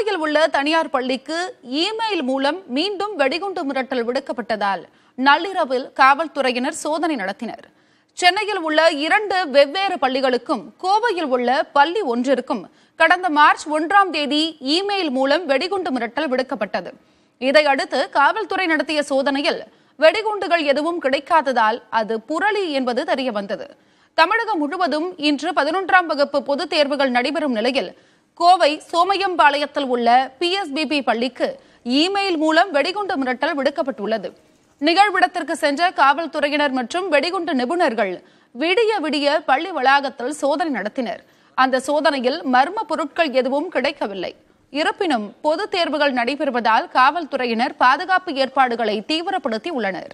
கோவையில் உள்ள தனியார் பள்ளிக்கு இமெயில் மூலம் மீண்டும் வெடிகுண்டு மிரட்டல் விடுக்கப்பட்டதால் நள்ளிரவில் காவல்துறையினர் சோதனை நடத்தினர் சென்னையில் உள்ள இரண்டு வெவ்வேறு பள்ளிகளுக்கும் கோவையில் உள்ள பள்ளி ஒன்றிற்கும் கடந்த மார்ச் ஒன்றாம் தேதி இமெயில் மூலம் வெடிகுண்டு மிரட்டல் விடுக்கப்பட்டது இதையடுத்து காவல்துறை நடத்திய சோதனையில் வெடிகுண்டுகள் எதுவும் கிடைக்காததால் அது புரளி என்பது தெரியவந்தது தமிழகம் முழுவதும் இன்று பதினொன்றாம் வகுப்பு பொதுத் தேர்வுகள் நடைபெறும் நிலையில் கோவை சோமையம்பாளையத்தில் உள்ள பிஎஸ்பிபி பள்ளிக்கு இமெயில் மூலம் வெடிகுண்டு மிரட்டல் விடுக்கப்பட்டுள்ளது நிகழ்விடத்திற்கு சென்ற காவல்துறையினர் மற்றும் வெடிகுண்டு நிபுணர்கள் விடிய விடிய பள்ளி வளாகத்தில் சோதனை நடத்தினர் அந்த சோதனையில் மர்ம பொருட்கள் எதுவும் கிடைக்கவில்லை இருப்பினும் பொது தேர்வுகள் நடைபெறுவதால் காவல்துறையினர் பாதுகாப்பு ஏற்பாடுகளை தீவிரப்படுத்தி உள்ளனர்